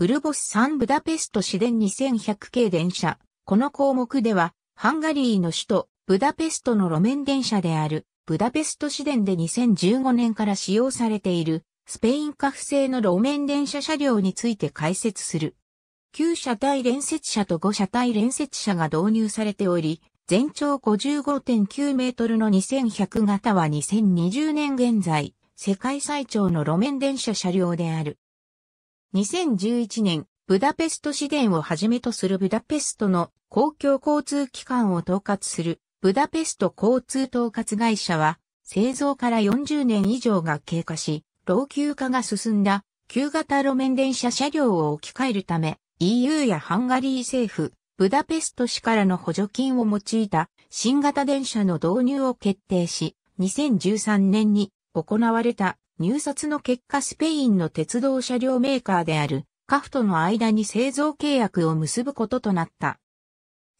ウルボス産ブダペスト市電2100系電車。この項目では、ハンガリーの首都、ブダペストの路面電車である、ブダペスト市電で2015年から使用されている、スペインカフ製の路面電車車両について解説する。9車体連接車と5車体連接車が導入されており、全長55.9メートルの2100型は2020年現在、世界最長の路面電車車両である。2011年、ブダペスト市電をはじめとするブダペストの公共交通機関を統括するブダペスト交通統括会社は、製造から40年以上が経過し、老朽化が進んだ旧型路面電車車両を置き換えるため、EU やハンガリー政府、ブダペスト市からの補助金を用いた新型電車の導入を決定し、2013年に行われた入札の結果スペインの鉄道車両メーカーであるカフとの間に製造契約を結ぶこととなった。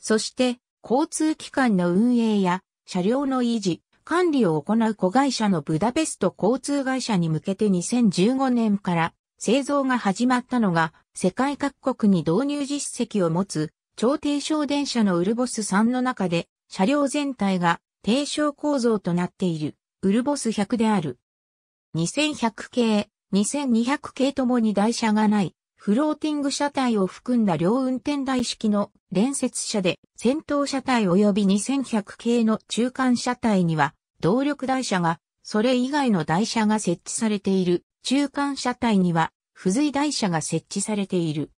そして、交通機関の運営や車両の維持、管理を行う子会社のブダペスト交通会社に向けて2015年から製造が始まったのが世界各国に導入実績を持つ超低床電車のウルボス3の中で車両全体が低床構造となっているウルボス100である。2100系、2200系ともに台車がない、フローティング車体を含んだ両運転台式の連接車で、先頭車体及び2100系の中間車体には、動力台車が、それ以外の台車が設置されている、中間車体には、付随台車が設置されている。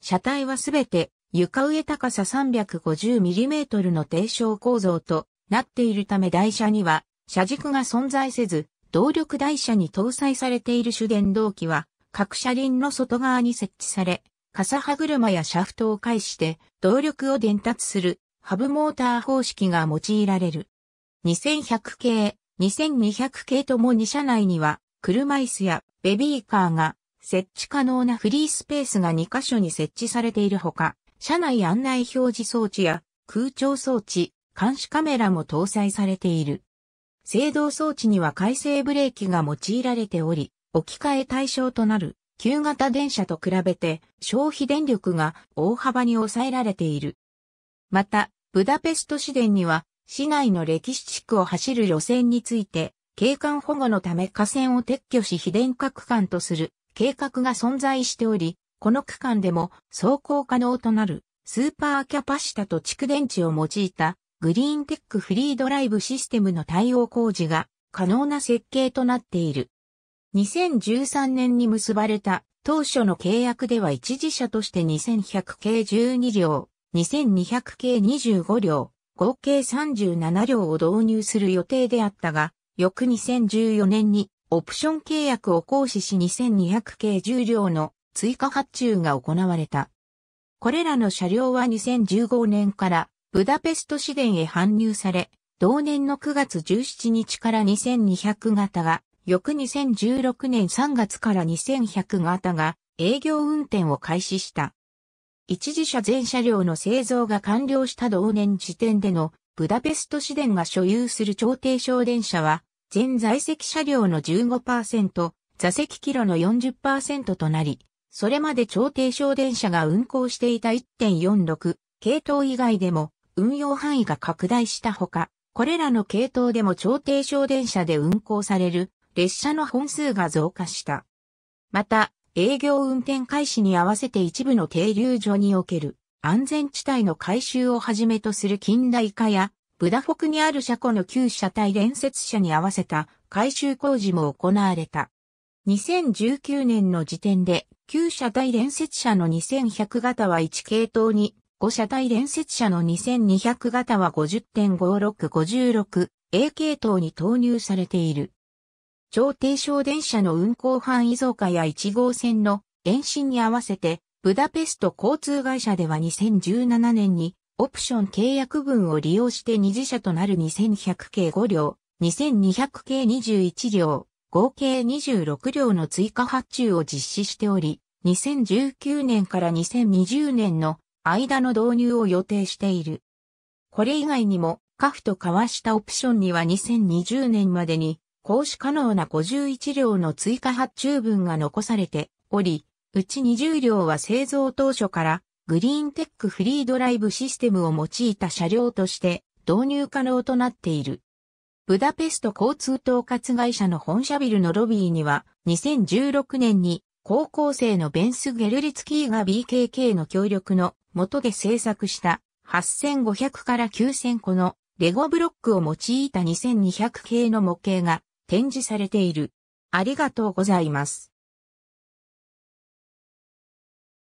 車体はすべて、床上高さ 350mm の低床構造となっているため台車には、車軸が存在せず、動力台車に搭載されている主電動機は、各車輪の外側に設置され、傘歯車やシャフトを介して動力を伝達するハブモーター方式が用いられる。2100系、2200系とも2車内には車椅子やベビーカーが設置可能なフリースペースが2カ所に設置されているほか、車内案内表示装置や空調装置、監視カメラも搭載されている。制動装置には回生ブレーキが用いられており、置き換え対象となる旧型電車と比べて消費電力が大幅に抑えられている。また、ブダペスト市電には市内の歴史地区を走る路線について、景観保護のため河川を撤去し非電化区間とする計画が存在しており、この区間でも走行可能となるスーパーキャパシタと蓄電池を用いたグリーンテックフリードライブシステムの対応工事が可能な設計となっている。2013年に結ばれた当初の契約では一時社として2100系12両、2200系25両、合計37両を導入する予定であったが、翌2014年にオプション契約を行使し2200系10両の追加発注が行われた。これらの車両は2015年からブダペスト市電へ搬入され、同年の9月17日から2200型が、翌2016年3月から2100型が営業運転を開始した。一時車全車両の製造が完了した同年時点でのブダペスト市電が所有する調停省電車は、全在籍車両の15%、座席キロの40%となり、それまで調停省電車が運行していた1.46系統以外でも運用範囲が拡大したほか、これらの系統でも超低省電車で運行される列車の本数が増加した。また、営業運転開始に合わせて一部の停留所における安全地帯の改修をはじめとする近代化や、ブダ北にある車庫の旧車体連接車に合わせた改修工事も行われた。2019年の時点で、旧車体連接車の2100型は1系統に5車体連接車の2200型は50.5656 A 系統に投入されている。超低床電車の運行範囲増加や1号線の延伸に合わせて、ブダペスト交通会社では2017年にオプション契約分を利用して2次車となる2100系5両、2200系21両、合計26両の追加発注を実施しており、2019年から2020年の間の導入を予定している。これ以外にも、カフと交わしたオプションには2020年までに、行使可能な51両の追加発注分が残されており、うち20両は製造当初からグリーンテックフリードライブシステムを用いた車両として導入可能となっている。ブダペスト交通統括会社の本社ビルのロビーには2016年に高校生のベンス・ゲルリツキーが BKK の協力の下で制作した8500から9000個のレゴブロックを用いた2200系の模型が展示されている。ありがとうございます。